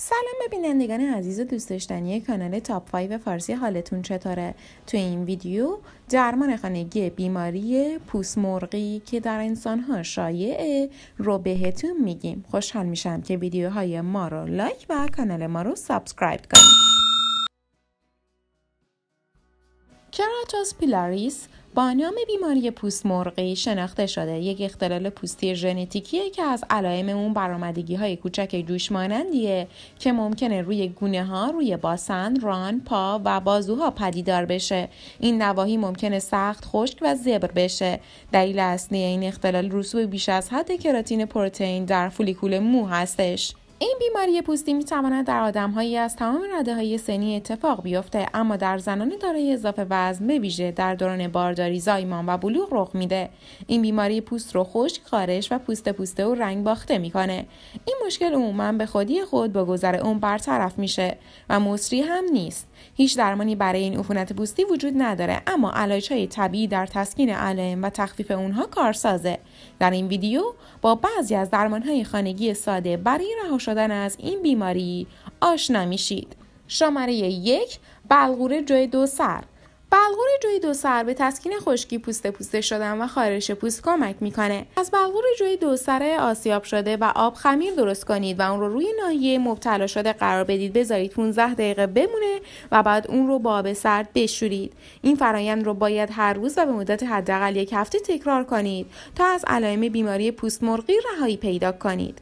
سلام به بینندگان عزیز و دوست داشتنی کانال تاپ 5 فارسی حالتون چطوره تو این ویدیو درمان خانگی بیماری پوست مرغی که در انسان ها شایعه رو بهتون میگیم خوشحال میشم که ویدیوهای ما رو لایک و کانال ما رو سابسکرایب کنید کراتوس پیلاریس با نام بیماری پوست مرغی شناخته شده یک اختلال پوستی ژنتیکیه که از علائم اون برآمدگی های کوچک جوش مانندیه که ممکنه روی گونه ها، روی باسن، ران، پا و بازوها پدیدار بشه. این نواحی ممکنه سخت، خشک و زبر بشه. دلیل اصلی این اختلال رسوب بیش از حد کراتین پروتئین در فولیکول مو هستش. این بیماری پوستی می تواند در آدمهایی از تمام رده های سنی اتفاق بیفته اما در زنان دارای اضافه وزن به ویژه در دوران بارداری زایمان و بلوغ رخ میده این بیماری پوست رو خشک خارش و پوست پوسته و رنگ باخته میکنه این مشکل عموما به خودی خود با گذر اون برطرف میشه و مصری هم نیست هیچ درمانی برای این عفونت پوستی وجود نداره اما علاج های طبیعی در تسکین علائم و تخفیف اونها کارسازه در این ویدیو با بعضی از درمان های خانگی ساده برای رها شدن از این بیماری آشنا میشید. شماره یک بلغور جای دو سر بلغور جوی دو سر به تسکین خشکی پوست پوسته شدن و خارش پوست کمک میکنه. از بلغور جوی دو سر آسیاب شده و آب خمیر درست کنید و اون رو روی ناحیه مبتلا شده قرار بدید بذارید 15 دقیقه بمونه و بعد اون رو با آب سرد بشورید. این فرایند رو باید هر روز و به مدت حداقل یک هفته تکرار کنید تا از علائم بیماری پوست مرغی رهایی پیدا کنید.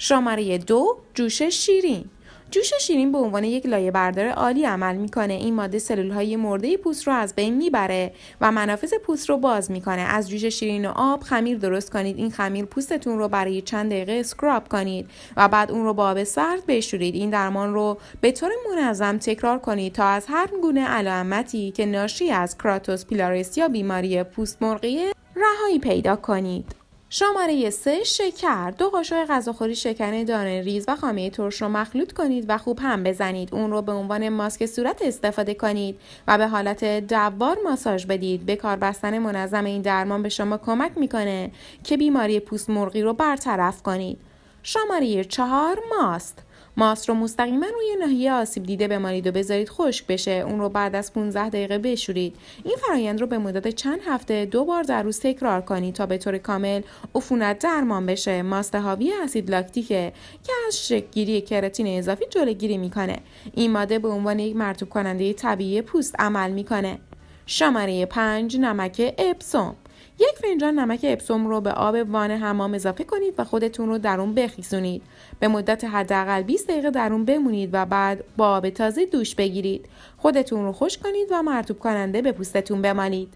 شماره دو جوش شیرین جوش شیرین به عنوان یک لایه بردار عالی عمل میکنه این ماده سلول های مرده پوست رو از بین میبره و منافذ پوست رو باز میکنه از جوش شیرین و آب خمیر درست کنید این خمیر پوستتون رو برای چند دقیقه اسکراب کنید و بعد اون رو با آب سرد بشورید این درمان رو به طور منظم تکرار کنید تا از هر گونه علامتی که ناشی از کراتوس پیلارس یا بیماری پوست مرغیه رهایی پیدا کنید شماره 3 شکر دو قاشق غذاخوری شکر دانه ریز و خامه ترش رو مخلوط کنید و خوب هم بزنید اون رو به عنوان ماسک صورت استفاده کنید و به حالت دوار ماساژ بدید به کار بستن منظم این درمان به شما کمک میکنه که بیماری پوست مرغی رو برطرف کنید شماره 4 ماست ماست رو مستقیما روی ناحیه آسیب دیده بمالید و بذارید خشک بشه اون رو بعد از 15 دقیقه بشورید این فرایند رو به مدت چند هفته دو بار در روز تکرار کنید تا به طور کامل عفونت درمان بشه ماست حاوی اسید لاکتیکه که از شکلگیری کراتین اضافی جلوگیری میکنه این ماده به عنوان یک مرتوب کننده طبیعی پوست عمل میکنه شماره 5 نمک اپسوم یک فنجان نمک اپسوم رو به آب وان همام اضافه کنید و خودتون رو در اون بخیزونید. به مدت حداقل 20 دقیقه در اون بمونید و بعد با آب تازه دوش بگیرید. خودتون رو خوش کنید و مرتوب کننده به پوستتون بمالید.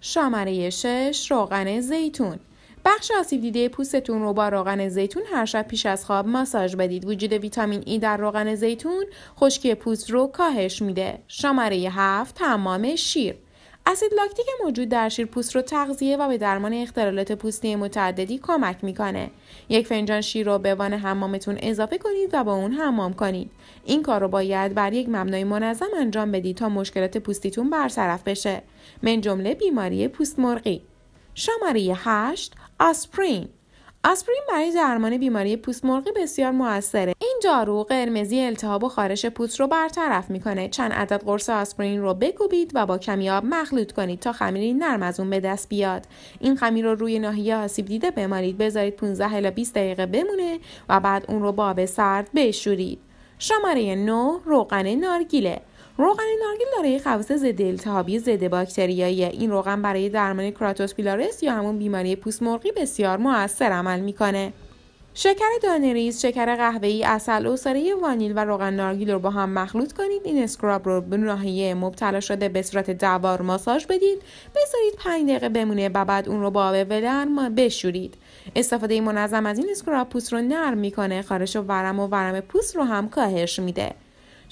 شماره 6 روغن زیتون بخش آسیب دیده پوستتون رو با روغن زیتون هر شب پیش از خواب ماساژ بدید. وجود ویتامین ای در روغن زیتون خشکی پوست رو کاهش میده. شماره 7 تمام شیر اسید لاکتیک موجود در شیر پوست رو تغذیه و به درمان اختلالات پوستی متعددی کمک میکنه. یک فنجان شیر رو به وان حمامتون اضافه کنید و با اون حمام کنید. این کار رو باید بر یک مبنای منظم انجام بدید تا مشکلات پوستیتون برطرف بشه. من جمله بیماری پوست مرغی. شماره 8 آسپرین آسپرین برای درمان بیماری پوست مرغی بسیار موثره این جارو قرمزی التهاب و خارش پوست رو برطرف میکنه چند عدد قرص آسپرین رو بکوبید و با کمی آب مخلوط کنید تا خمیری نرم از اون به دست بیاد این خمیر رو روی ناحیه آسیب دیده بمالید بذارید 15 الی 20 دقیقه بمونه و بعد اون رو با آب سرد بشورید شماره 9 روغن نارگیله روغن نارگیل دارای خواص ضد التهابی ضد باکتریایی این روغن برای درمان کراتوس پیلارس یا همون بیماری پوست مرغی بسیار موثر عمل میکنه شکر دانریز، شکر قهوه‌ای، اصل، اصاره وانیل و روغن نارگیل رو با هم مخلوط کنید. این اسکراب رو به ناحیه مبتلا شده به صورت دوار ماساژ بدید. بذارید 5 دقیقه بمونه و بعد اون رو با آب ولرم بشورید. استفاده منظم از این اسکراب پوست رو نرم میکنه. خارش و ورم و ورم پوست رو هم کاهش میده.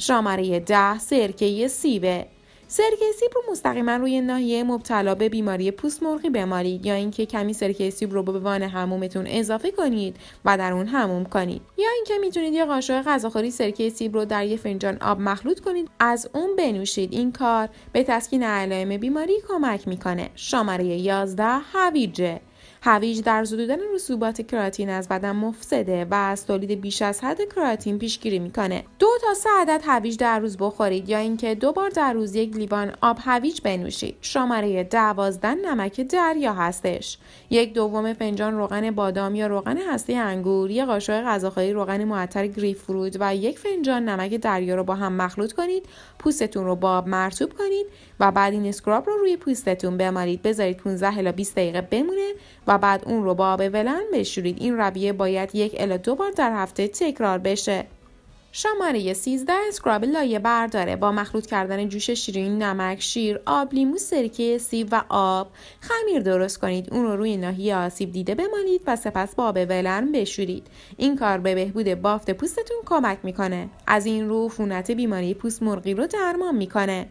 شماره ده سرکه سیبه سرکه سیب رو مستقیما روی ناحیه مبتلا به بیماری پوست مرغی بمالید یا اینکه کمی سرکه سیب رو به وان حمومتون اضافه کنید و در اون حموم کنید یا اینکه میتونید یه قاشق غذاخوری سرکه سیب رو در یه فنجان آب مخلوط کنید از اون بنوشید این کار به تسکین علائم بیماری کمک میکنه شماره 11 هویجه هویج در زدودن رسوبات کراتین از بدن مفسده و از تولید بیش از حد کراتین پیشگیری میکنه دو تا سه عدد هویج در روز بخورید یا اینکه دو بار در روز یک لیوان آب هویج بنوشید شماره دوازده نمک دریا هستش یک دوم فنجان روغن بادام یا روغن هسته انگور یک قاشق غذاخوری روغن معطر گریپ فروت و یک فنجان نمک دریا رو با هم مخلوط کنید پوستتون رو با آب مرتوب کنید و بعد این اسکراب رو روی پوستتون بمالید بذارید 15 تا 20 دقیقه بمونه و بعد اون رو با آب ولن بشورید این رویه باید یک الا دو بار در هفته تکرار بشه شماره 13 اسکراب لایه برداره با مخلوط کردن جوش شیرین نمک شیر آب لیمو سرکه سیب و آب خمیر درست کنید اون رو روی ناحیه آسیب دیده بمانید و سپس با آب ولن بشورید این کار به بهبود بافت پوستتون کمک میکنه از این رو فونت بیماری پوست مرغی رو درمان میکنه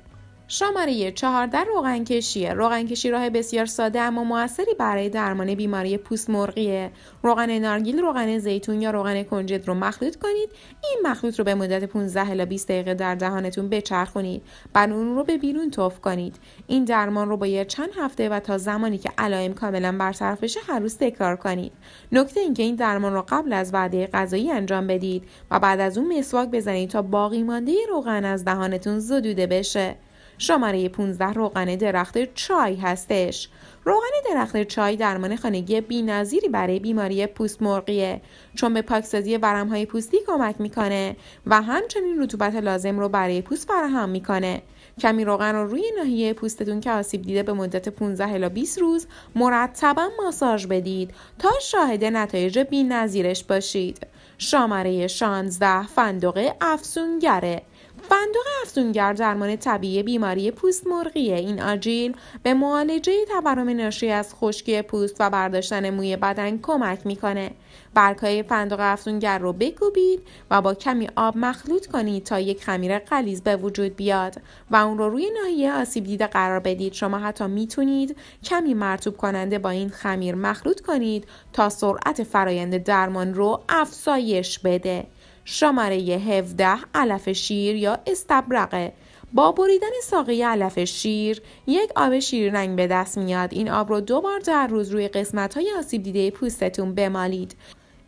شماره 14 روغنکشی روغنکشی راه بسیار ساده اما موثری برای درمان بیماری پوست مرغیه روغن نارگیل روغن زیتون یا روغن کنجد رو مخلوط کنید این مخلوط رو به مدت 15 الی 20 دقیقه در دهانتون بچرخونید بعد اون رو به بیرون تف کنید این درمان رو باید چند هفته و تا زمانی که علائم کاملا برطرف بشه هر روز تکرار کنید نکته اینکه این درمان رو قبل از وعده غذایی انجام بدید و بعد از اون مسواک بزنید تا باقی مانده روغن از دهانتون زدوده بشه شماره 15 روغن درخت چای هستش روغن درخت چای درمان خانگی بینظیری برای بیماری پوست مرغیه چون به پاکسازی ورمهای پوستی کمک میکنه و همچنین رطوبت لازم رو برای پوست فراهم میکنه کمی روغن رو روی ناحیه پوستتون که آسیب دیده به مدت 15 الی 20 روز مرتبا ماساژ بدید تا شاهد نتایج بی‌نظیرش باشید. شماره 16 فندق افسونگره فندق افزونگر درمان طبیعی بیماری پوست مرغی این آجیل به معالجه تورم ناشی از خشکی پوست و برداشتن موی بدن کمک میکنه. برگهای فندق افزونگر رو بکوبید و با کمی آب مخلوط کنید تا یک خمیر قلیز به وجود بیاد و اون رو روی ناحیه آسیب دیده قرار بدید. شما حتی میتونید کمی مرتوب کننده با این خمیر مخلوط کنید تا سرعت فرایند درمان رو افزایش بده. شماره 17 علف شیر یا استبرقه با بریدن ساقه علف شیر یک آب رنگ به دست میاد این آب رو دوبار در روز روی قسمت های آسیب دیده پوستتون بمالید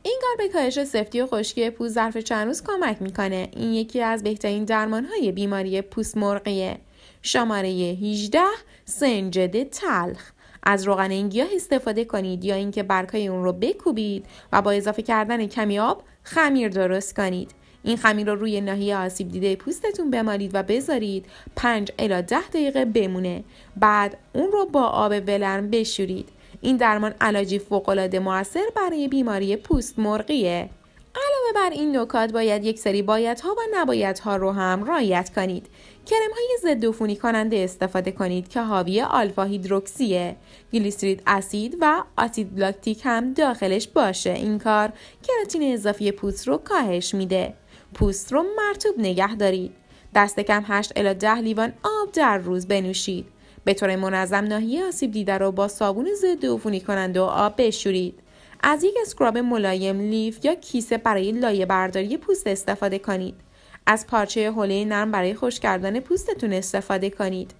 این کار به کاهش سفتی و خشکی پوست ظرف چند روز کمک میکنه این یکی از بهترین درمان های بیماری پوست مرغیه شماره 18 سنجد تلخ از روغن این گیاه استفاده کنید یا اینکه برگهای اون رو بکوبید و با اضافه کردن کمی آب خمیر درست کنید این خمیر رو روی ناحیه آسیب دیده پوستتون بمالید و بذارید 5 الا 10 دقیقه بمونه بعد اون رو با آب ولرم بشورید این درمان علاجی فوقالعاده موثر برای بیماری پوست مرغیه علاوه بر این نکات باید یک سری ها و ها رو هم رایت کنید کرم های ضد عفونی کننده استفاده کنید که حاوی آلفا هیدروکسیه گلیسرید اسید و اسید لاکتیک هم داخلش باشه این کار کراتین اضافی پوست رو کاهش میده پوست رو مرتوب نگه دارید دست کم 8 الی 10 لیوان آب در روز بنوشید به طور منظم ناحیه آسیب دیده رو با صابون ضد عفونی کننده و آب بشورید از یک اسکراب ملایم لیف یا کیسه برای لایه برداری پوست استفاده کنید. از پارچه حوله نرم برای خشک کردن پوستتون استفاده کنید.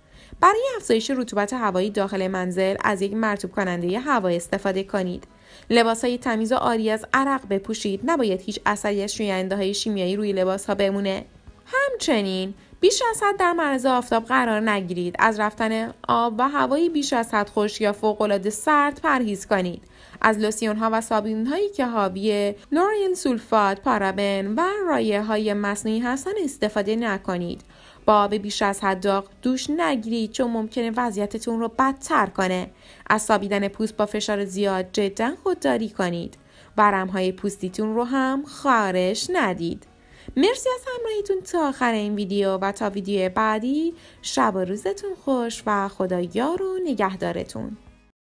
برای افزایش رطوبت هوایی داخل منزل از یک مرتوب کننده هوا استفاده کنید. لباس های تمیز و آری از عرق بپوشید. نباید هیچ اثری از شوینده های شیمیایی روی لباس ها بمونه. همچنین بیش از حد در معرض آفتاب قرار نگیرید از رفتن آب و هوایی بیش از حد خوش یا فوقالعاده سرد پرهیز کنید از لوسیون ها و سابین هایی که حاوی نورین سولفات پارابن و رایه های مصنوعی هستن استفاده نکنید با آب بیش از حد داغ دوش نگیرید چون ممکنه وضعیتتون رو بدتر کنه از سابیدن پوست با فشار زیاد جدا خودداری کنید ورم های پوستیتون رو هم خارش ندید مرسی از همراهیتون تا آخر این ویدیو و تا ویدیو بعدی شب و روزتون خوش و خدا یار و نگهدارتون